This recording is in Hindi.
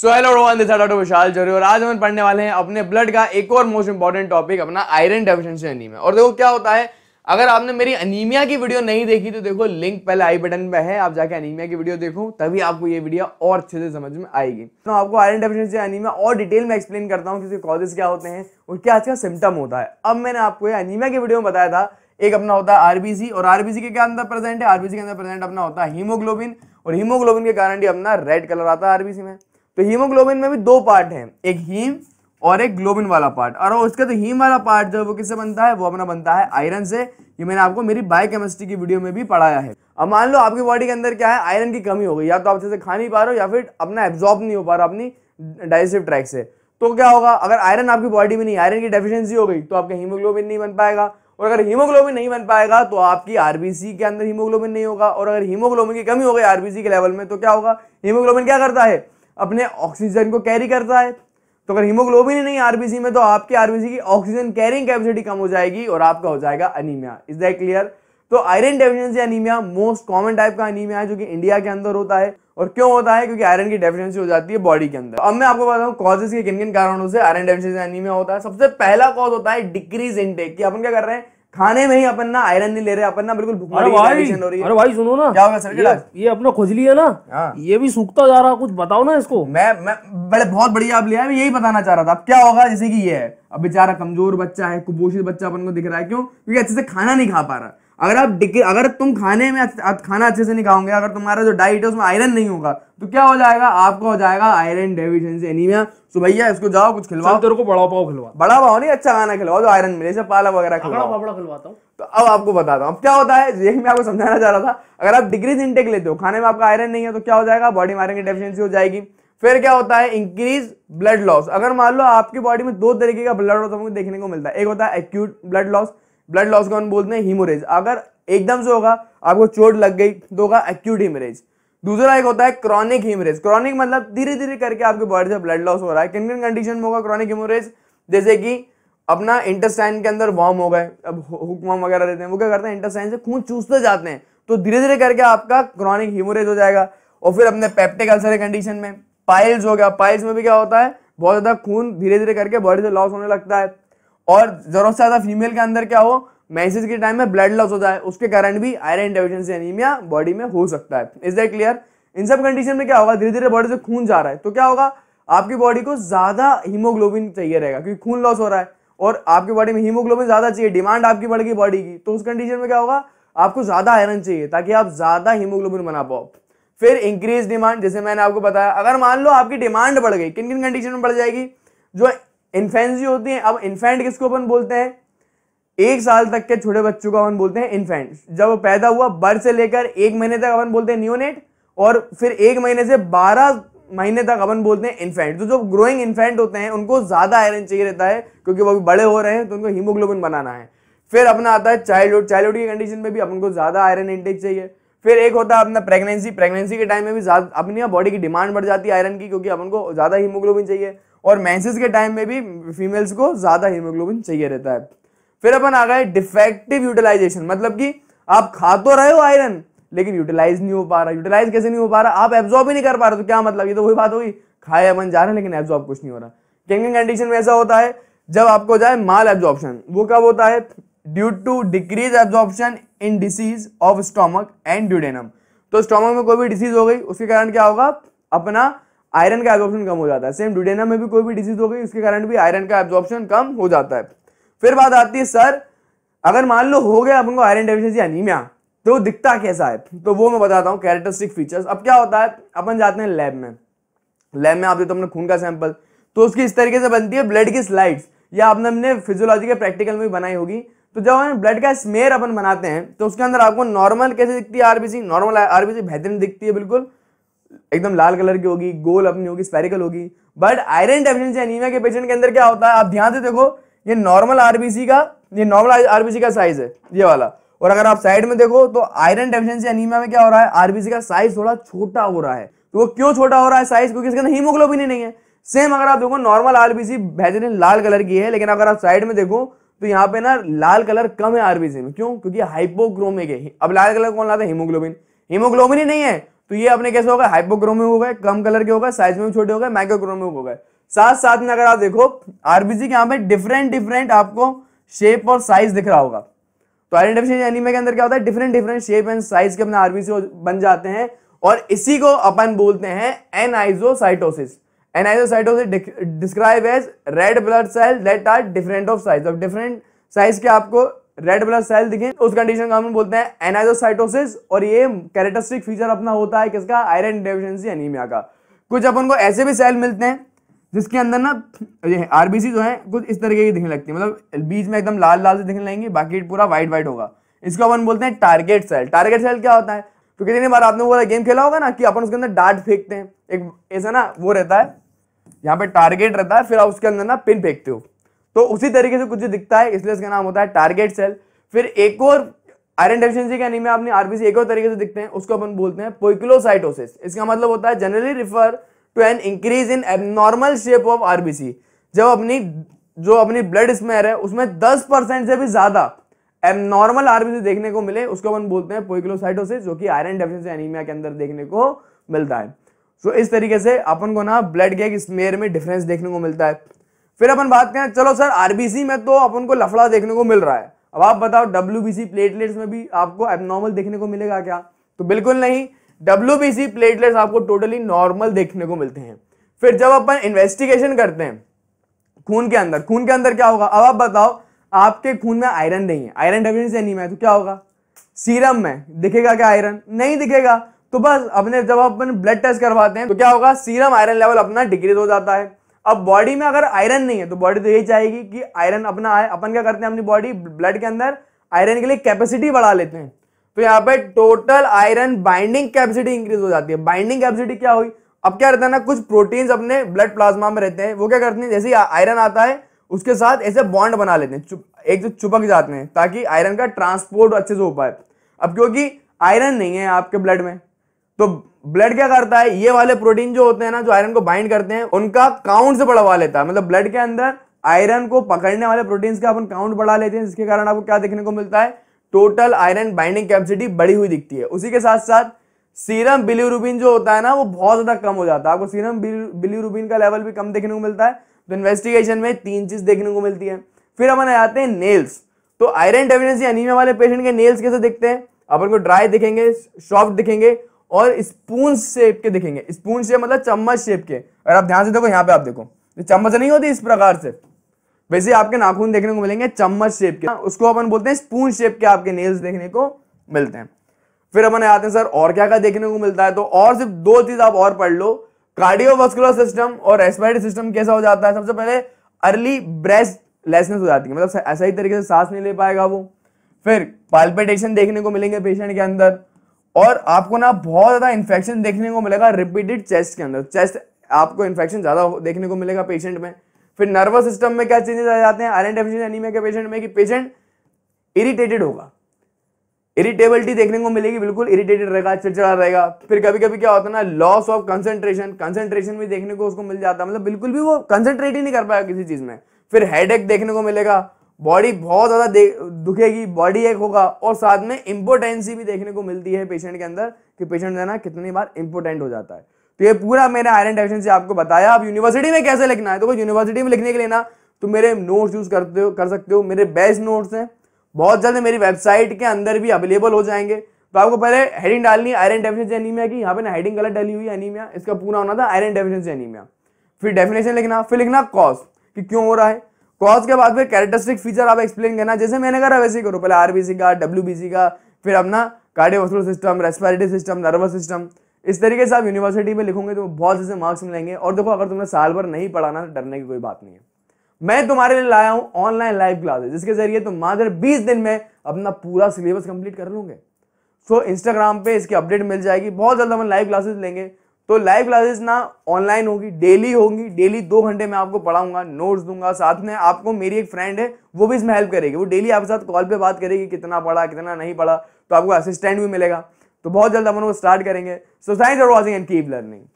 So hello Rohan this doctor Vishal Jauri और आज हम पढ़ने वाले हैं अपने ब्लड का एक और मोस्ट इंपॉर्टेंट टॉपिक अपना आयरन डेफिशिएंसी एनीमिया और देखो क्या होता है अगर आपने मेरी अनीमिया की वीडियो नहीं देखी तो देखो लिंक पहले आई बटन पे है आप जाके अनीमिया की वीडियो देखो तभी आपको ये वीडियो और अच्छे से समझ में आएगी तो आपको आयरन डेफिशिएंसी एनीमिया और डिटेल में एक्सप्लेन करता हूँ किसके कॉजेज क्या होते हैं और क्या इसका सिम्टम होता है अब मैंने आपको अनीमिया की वीडियो में बताया था एक अपना होता है आरबीसी और आरबीसी के क्या अंदर प्रेजेंट है आरबीसी के अंदर प्रेजेंट अपना होता है हीमोग्लोबिन और हीमोग्लोबिन के कारण ही अपना रेड कलर आता है आरबीसी में तो हीमोग्लोबिन में भी दो पार्ट है एक हीम और एक ग्लोबिन वाला पार्ट और उसका तो हीम वाला पार्ट जो है वो किससे बनता है वो अपना बनता है आयरन से ये मैंने आपको मेरी बायोकेमिस्ट्री की वीडियो में भी पढ़ाया है अब मान लो आपकी बॉडी के अंदर क्या है आयरन की कमी हो गई या तो आप अच्छे खा नहीं पा रहे हो या फिर अपना एब्जॉर्ब नहीं हो पा रहा अपनी डाइजेस्टिव ट्रैक से तो क्या होगा अगर आयरन आपकी बॉडी में नहीं आयरन की डेफिशिएंसी हो गई तो आपका हीमोग्लोबिन नहीं बन पाएगा और अगर हीमोग्लोबिन नहीं बन पाएगा तो आपकी आरबीसी के अंदर हीमोग्लोबिन नहीं होगा और अगर हीमोग्लोबिन की कमी हो गई आरबीसी के लेवल में तो क्या होगा हीमोग्लोबिन क्या करता है अपने ऑक्सीजन को कैरी करता है तो अगर हीमोग्लोबिन ही नहीं आरबीसी में तो आपकी आरबीसी की ऑक्सीजन कैरिंग कैपेसिटी कम हो जाएगी और आपका हो जाएगा अनीमिया इज दैट क्लियर तो iron deficiency anaemia most common type का अनिमिया है जो कि इंडिया के अंदर होता है और क्यों होता है क्योंकि आयरन की डेफिशिएंसी हो जाती है बॉडी के अंदर अब मैं आपको बताऊँ कॉजेस के किन किन कारणों से आयरन डेफिशिएंसी अनिमिया होता है सबसे पहला कॉज होता है डिक्रीज इनटेक कि अपन क्या कर रहे हैं खाने में ही अपन ना आयरन नहीं ले रहे अपन ना बिल्कुल भूखमरी हो रही है अरे भाई सुनो ना क्या होगा सर ये, ये अपना खुजली है ना हाँ। ये भी सूखता जा रहा कुछ बताओ ना इसको मैं मैं बड़े बहुत बढ़िया आप लिया मैं यही बताना चाह रहा था अब क्या होगा जैसे कि ये है अब बेचारा कमजोर बच्चा है कुपोषित बच्चा अपन को दिख रहा है क्यों क्योंकि अच्छे से खाना नहीं खा पा रहा अगर आप डिग्री अगर तुम खाने में आप खाना अच्छे से नहीं खाओगे अगर तुम्हारा जो डाइट है उसमें आयरन नहीं होगा तो क्या हो जाएगा आपको हो जाएगा आयरन डेफिशिएंसी एनीमिया सो भैया इसको जाओ कुछ खिलवाओ तेरे को बड़ा पाव खिलवा बड़ा पाव नहीं अच्छा खाना खिलवाओ जो आयरन मिले जैसे पाला वगैरह खिलवाओ खिलवाता हूँ तो अब आपको बताता हूँ अब क्या होता है ये मैं आपको समझाना चाह रहा था अगर आप डिग्रीज इंटेक लेते हो खाने में आपका आयरन नहीं है तो क्या हो जाएगा बॉडी में आयरन की डेफिशिएंसी हो जाएगी फिर क्या होता है इंक्रीज ब्लड लॉस अगर मान लो आपकी बॉडी में दो तरीके का ब्लड लॉस हमको देखने को मिलता है एक होता है acute blood loss blood loss कौन बोलते हैं हीमोरेज अगर एकदम से होगा आपको चोट लग गई तो होगा एक्यूट हीमरेज दूसरा एक होता है क्रॉनिक हीमरेज क्रॉनिक मतलब धीरे धीरे करके आपके बॉडी से ब्लड लॉस हो रहा है किन किन कंडीशन में होगा क्रॉनिक हीमोरेज जैसे कि अपना इंटरसाइन के अंदर वॉर्म हो गए अब हुक्म वगैरह रहते हैं वो क्या करते हैं इंटरसाइन से खून चूसते जाते हैं तो धीरे धीरे करके आपका क्रॉनिक हीमोरेज हो जाएगा और फिर अपने पेप्टिक अल्सर कंडीशन में पाइल्स हो गया पाइल्स में भी क्या होता है बहुत ज़्यादा खून धीरे धीरे करके बॉडी से लॉस होने लगता है और ज़रूरत से ज़्यादा फीमेल के अंदर क्या हो मैसेज के टाइम में ब्लड लॉस होता है उसके कारण भी आयरन डेफिशिएंसी एनीमिया बॉडी में हो सकता है इज दैट क्लियर इन सब कंडीशन में क्या होगा धीरे धीरे बॉडी से खून जा रहा है तो क्या होगा आपकी बॉडी को ज़्यादा हीमोग्लोबिन चाहिए रहेगा क्योंकि खून लॉस हो रहा है और आपकी बॉडी में हीमोग्लोबिन ज़्यादा चाहिए डिमांड आपकी बढ़ गई बॉडी की तो उस कंडीशन में क्या होगा आपको ज़्यादा आयरन चाहिए ताकि आप ज़्यादा हीमोग्लोबिन बना पाओ फिर इंक्रीज डिमांड जैसे मैंने आपको बताया अगर मान लो आपकी डिमांड बढ़ गई किन किन कंडीशन में बढ़ जाएगी जो इन्फेंसी होती है अब इन्फेंट किसको अपन बोलते हैं एक साल तक के छोटे बच्चों को अपन बोलते हैं इन्फेंट जब वो पैदा हुआ बर्थ से लेकर एक महीने तक अपन बोलते हैं न्यूनेट और फिर एक महीने से बारह महीने तक अपन बोलते हैं इन्फेंट तो जो ग्रोइंग इन्फेंट होते हैं उनको ज़्यादा आयरन चाहिए रहता है क्योंकि वो अभी बड़े हो रहे हैं तो उनको हीमोग्लोबिन बनाना है फिर अपना आता है चाइल्डहुड चाइल्डहुड की कंडीशन में भी अपन को ज़्यादा आयरन इंटेक चाहिए फिर एक होता है अपना प्रेगनेंसी प्रेगनेंसी के टाइम में भी अपनी बॉडी की डिमांड बढ़ जाती है आयरन की क्योंकि अपन को ज़्यादा हीमोग्लोबिन चाहिए और मैंसिस के टाइम में भी फीमेल्स को ज़्यादा हीमोग्लोबिन चाहिए रहता है फिर अपन आ गए डिफेक्टिव यूटिलाइजेशन मतलब कि आप खा तो रहे हो आयरन लेकिन यूटिलाइज नहीं हो पा रहा यूटिलाइज कैसे नहीं हो पा रहा आप एब्जॉर्ब ही नहीं कर पा रहे तो क्या मतलब ये तो वही बात होगी खाए अपन जा रहे हैं लेकिन एब्जॉर्ब कुछ नहीं हो रहा कैंकिंग कंडीशन में ऐसा होता है जब आपको जाए माल एब्जॉर्प्शन वो कब होता है due to decrease absorption in disease of stomach and duodenum तो स्टोमक में कोई भी डिसीज हो गई उसके कारण क्या होगा अपना आयरन का एब्जॉर्प्शन कम हो जाता है सेम डुडेना में भी कोई भी डिजीज हो गई उसके कारण भी आयरन का एब्जॉर्प्शन कम हो जाता है फिर बात आती है सर अगर मान लो हो गया अपन को आयरन डेफिशिएंसी अनिमिया तो दिखता कैसा है तो वो मैं बताता हूँ कैरेक्टरिस्टिक फीचर्स अब क्या होता है अपन जाते हैं लैब में लैब में आप देते हमने खून का सैंपल तो उसकी इस तरीके से बनती है ब्लड की स्लाइड्स या आपने अपने फिजियोलॉजी के प्रैक्टिकल में भी बनाई होगी तो जब हम ब्लड का स्मेयर अपन बनाते हैं तो उसके अंदर आपको नॉर्मल कैसे दिखती है आरबीसी नॉर्मल आरबीसी बेहतरीन दिखती है बिल्कुल एकदम लाल कलर की होगी गोल अपनी होगी स्पेरिकल होगी बट आयरन डेफिनेंसी एनीमिया के पेशेंट के अंदर क्या होता है आप ध्यान से देखो ये नॉर्मल आरबीसी का ये नॉर्मल आरबीसी का साइज है ये वाला और अगर आप साइड में देखो तो आयरन डेफिनेंसी एनीमिया में क्या हो रहा है आरबीसी का साइज थोड़ा छोटा हो रहा है तो वो क्यों छोटा हो रहा है साइज क्योंकि इसके अंदर हीमोग्लोबिन ही नहीं है सेम अगर आप देखो नॉर्मल आरबीसी बेहतरीन लाल कलर की है लेकिन अगर आप साइड में देखो तो यहाँ पे ना लाल कलर कम है आरबीसी में क्यों क्योंकि हाइपोक्रोमिक है अब लाल कलर कौन लाता है हीमोग्लोबिन हीमोग्लोबिन ही नहीं है तो ये अपने कैसे होगा गए हाइपोक्रोमिक हो गए कम कलर के होगा साइज में भी छोटे हो गए माइक्रोक्रोमिक हो गए साथ साथ में अगर आप देखो आरबीसी के यहाँ पे डिफरेंट डिफरेंट आपको शेप और साइज दिख रहा होगा तो आइडेंटिफिकेशन एनिमे के अंदर क्या होता है different different shape and size के अपने आरबीसी बन जाते हैं और इसी को अपन बोलते हैं anisocytosis anisocytosis describe as red blood cell let are different of size अब डिफरेंट साइज के आपको रेड ब्लड सेल दिखे उस कंडीशन का हम बोलते हैं एनाइजोसाइटोसिस और ये कैरेक्टरिस्टिक फीचर अपना होता है किसका आयरन डेफिशिएंसी एनीमिया का कुछ अपन को ऐसे भी सेल मिलते हैं जिसके अंदर ना ये आरबीसी जो है कुछ इस तरीके की दिखने लगती है मतलब बीच में एकदम लाल लाल से दिखने लगेंगे बाकी पूरा व्हाइट व्हाइट होगा इसको अपन बोलते हैं टारगेट सेल टारगेट सेल क्या होता है तो कितनी बार आपने वो गेम खेला होगा ना कि अपन उसके अंदर डार्ट फेंकते हैं एक ऐसा ना वो रहता है यहाँ पे टारगेट रहता है फिर आप उसके अंदर ना पिन फेंकते हो तो उसी तरीके से कुछ दिखता है इसलिए इसका नाम होता है टारगेट सेल फिर एक और आयरन डेफिशिएंसी के एनीमिया अपनी आरबीसी एक और तरीके से दिखते हैं उसको अपन बोलते हैं पोइक्लोसाइटोसिस इसका मतलब होता है generally refer to an increase in abnormal shape of RBC जब अपनी जो अपनी ब्लड स्मेर है उसमें दस परसेंट से भी ज्यादा एबनॉर्मल आरबीसी देखने को मिले उसको अपन बोलते हैं पोइक्लोसाइटोसिस जो कि आयरन डेफिशिएंसी एनीमिया के अंदर देखने को मिलता है सो इस तरीके से अपन को ना ब्लड के स्मेयर में डिफरेंस देखने को मिलता है फिर अपन बात करें चलो सर आरबीसी में तो अपन को लफड़ा देखने को मिल रहा है अब आप बताओ डब्ल्यू प्लेटलेट्स में भी आपको एबनॉर्मल देखने को मिलेगा क्या तो बिल्कुल नहीं डब्ल्यू प्लेटलेट्स आपको टोटली नॉर्मल देखने को मिलते हैं फिर जब अपन इन्वेस्टिगेशन करते हैं खून के अंदर खून के अंदर क्या होगा अब आप बताओ आपके खून में आयरन नहीं है आयरन से नहीं है तो क्या होगा सीरम में दिखेगा क्या आयरन नहीं दिखेगा तो बस अपने जब अपन ब्लड टेस्ट करवाते हैं तो क्या होगा सीरम आयरन लेवल अपना डिक्रीज हो जाता है अब बॉडी में अगर आयरन नहीं है तो बॉडी तो यही चाहेगी कि आयरन अपना आए अपन क्या करते हैं अपनी बॉडी ब्लड के अंदर आयरन के लिए कैपेसिटी बढ़ा लेते हैं तो यहाँ पे total iron binding capacity increase हो जाती है बाइंडिंग कैपेसिटी क्या हुई अब क्या रहता है ना कुछ प्रोटीन्स अपने ब्लड प्लाज्मा में रहते हैं वो क्या करते हैं जैसे आयरन आता है उसके साथ ऐसे बॉन्ड बना लेते हैं एक जो तो चुपक जाते हैं ताकि आयरन का ट्रांसपोर्ट अच्छे से हो पाए अब क्योंकि आयरन नहीं है आपके ब्लड में तो ब्लड क्या करता है ये वाले प्रोटीन जो होते हैं ना जो आयरन को बाइंड करते हैं उनका काउंट से बढ़वा लेता है मतलब ब्लड के अंदर आयरन को पकड़ने वाले प्रोटीन्स का अपन काउंट बढ़ा लेते हैं जिसके कारण आपको क्या देखने को मिलता है टोटल आयरन बाइंडिंग कैपेसिटी बढ़ी हुई दिखती है उसी के साथ साथ सीरम बिलीरूबिन जो होता है ना वो बहुत ज़्यादा कम हो जाता है आपको सीरम बिलीरूबिन का लेवल भी कम देखने को मिलता है तो इन्वेस्टिगेशन में तीन चीज़ देखने को मिलती है फिर अपन आते हैं नेल्स तो आयरन डेफिनेसी अनीमिया वाले पेशेंट के नेल्स कैसे दिखते हैं अपन को ड्राई दिखेंगे सॉफ्ट दिखेंगे और स्पून शेप के दिखेंगे स्पून शेप मतलब चम्मच शेप के और आप ध्यान से देखो यहाँ पे आप देखो ये चम्मच नहीं होती इस प्रकार से वैसे आपके नाखून देखने को मिलेंगे चम्मच शेप के उसको अपन बोलते हैं स्पून शेप के आपके नेल्स देखने को मिलते हैं फिर अपन आते हैं सर और क्या क्या देखने को मिलता है तो और सिर्फ दो चीज आप और पढ़ लो कार्डियोवास्कुलर सिस्टम और रेस्पिरेटरी सिस्टम कैसा हो जाता है सबसे पहले अर्ली ब्रेस्ट लेसनेस हो जाती है मतलब ऐसा ही तरीके से सांस नहीं ले पाएगा वो फिर पाल्पिटेशन देखने को मिलेंगे पेशेंट के अंदर और आपको ना बहुत ज़्यादा इन्फेक्शन देखने को मिलेगा रिपीटेड चेस्ट के अंदर चेस्ट आपको इन्फेक्शन ज़्यादा देखने को मिलेगा पेशेंट में फिर नर्वस सिस्टम में क्या चेंजेस आ जाते हैं आयरन डेफिशिएंसी एनीमिया के पेशेंट में कि पेशेंट इरिटेटेड होगा इरिटेबिलिटी देखने को मिलेगी बिल्कुल इरिटेटेड रहेगा चिड़चिड़ा रहेगा फिर कभी कभी क्या होता है ना लॉस ऑफ कंसेंट्रेशन कंसेंट्रेशन भी देखने को उसको मिल जाता है मतलब बिल्कुल भी वो कंसेंट्रेट ही नहीं कर पाएगा किसी चीज़ में फिर हेड देखने को मिलेगा बॉडी बहुत ज़्यादा दुखेगी बॉडी एक होगा और साथ में इम्पोर्टेंसी भी देखने को मिलती है पेशेंट के अंदर कि पेशेंट जाना कितनी बार इम्पोर्टेंट हो जाता है तो ये पूरा मैंने आयरन से आपको बताया आप यूनिवर्सिटी में कैसे लिखना है तो यूनिवर्सिटी में लिखने के लिए ना तो मेरे नोट्स यूज़ करते हो कर सकते हो मेरे बेस्ट नोट्स हैं बहुत जल्द मेरी वेबसाइट के अंदर भी अवेलेबल हो जाएंगे तो आपको पहले हेडिंग डालनी है आयरन डेफिनेशन एनीमिया की यहाँ पे ना हेडिंग गलत डाली हुई एनीमिया इसका पूरा होना था आयरन डेफिनेशन एनीमिया फिर डेफिनेशन लिखना फिर लिखना कॉज कि क्यों हो रहा है कॉज तो के बाद फिर कैरेक्टरिस्टिक फीचर आप एक्सप्लेन करना जैसे मैंने करा वैसे ही करो पहले आरबीसी का डब्ल्यूबीसी का फिर अपना cardiovascular system respiratory system nervous system इस तरीके से आप यूनिवर्सिटी में लिखोगे तो बहुत जैसे मार्क्स मिलेंगे और देखो अगर तुमने साल भर नहीं पढ़ाना तो डरने की कोई बात नहीं है मैं तुम्हारे लिए लाया हूँ ऑनलाइन लाइव क्लासेस जिसके जरिए तुम मात्र 20 दिन में अपना पूरा सिलेबस कंप्लीट कर लोगे सो so, इंस्टाग्राम पे इसकी अपडेट मिल जाएगी बहुत जल्द हम लाइव क्लासेस लेंगे तो लाइव क्लासेस ना ऑनलाइन होगी डेली होगी डेली दो घंटे में आपको पढ़ाऊंगा नोट्स दूंगा साथ में आपको मेरी एक फ्रेंड है वो भी इसमें हेल्प करेगी वो डेली आपके साथ कॉल पे बात करेगी कितना पढ़ा कितना नहीं पढ़ा तो आपको असिस्टेंट भी मिलेगा तो बहुत जल्द अपन वो स्टार्ट करेंगे so thanks for watching and keep learning